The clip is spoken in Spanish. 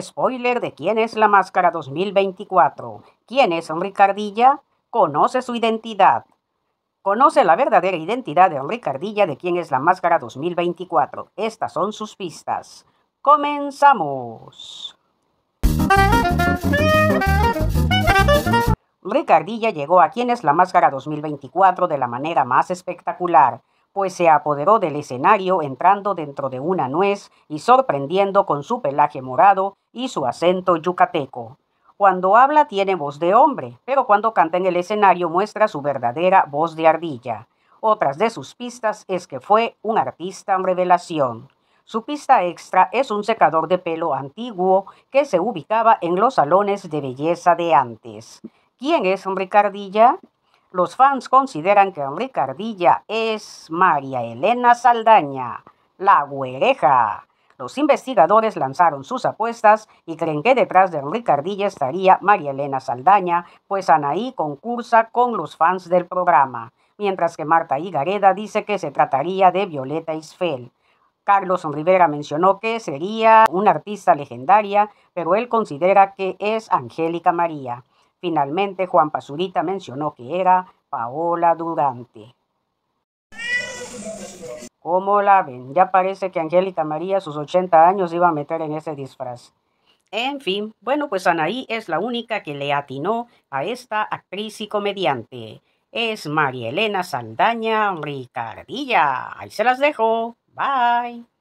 Spoiler de quién es la máscara 2024. ¿Quién es Ricardilla? Conoce su identidad. Conoce la verdadera identidad de Ricardilla de quién es la máscara 2024. Estas son sus pistas. Comenzamos. Ricardilla llegó a quién es la máscara 2024 de la manera más espectacular pues se apoderó del escenario entrando dentro de una nuez y sorprendiendo con su pelaje morado y su acento yucateco. Cuando habla tiene voz de hombre, pero cuando canta en el escenario muestra su verdadera voz de ardilla. Otras de sus pistas es que fue un artista en revelación. Su pista extra es un secador de pelo antiguo que se ubicaba en los salones de belleza de antes. ¿Quién es Ardilla? Los fans consideran que Ardilla es María Elena Saldaña, la güereja. Los investigadores lanzaron sus apuestas y creen que detrás de Ricardilla estaría María Elena Saldaña, pues Anaí concursa con los fans del programa, mientras que Marta Higareda dice que se trataría de Violeta Isfel. Carlos Rivera mencionó que sería una artista legendaria, pero él considera que es Angélica María. Finalmente, Juan Pazurita mencionó que era Paola Durante. ¿Cómo la ven? Ya parece que Angélica María, sus 80 años, iba a meter en ese disfraz. En fin, bueno, pues Anaí es la única que le atinó a esta actriz y comediante. Es María Elena Saldaña Ricardilla. Ahí se las dejo. Bye.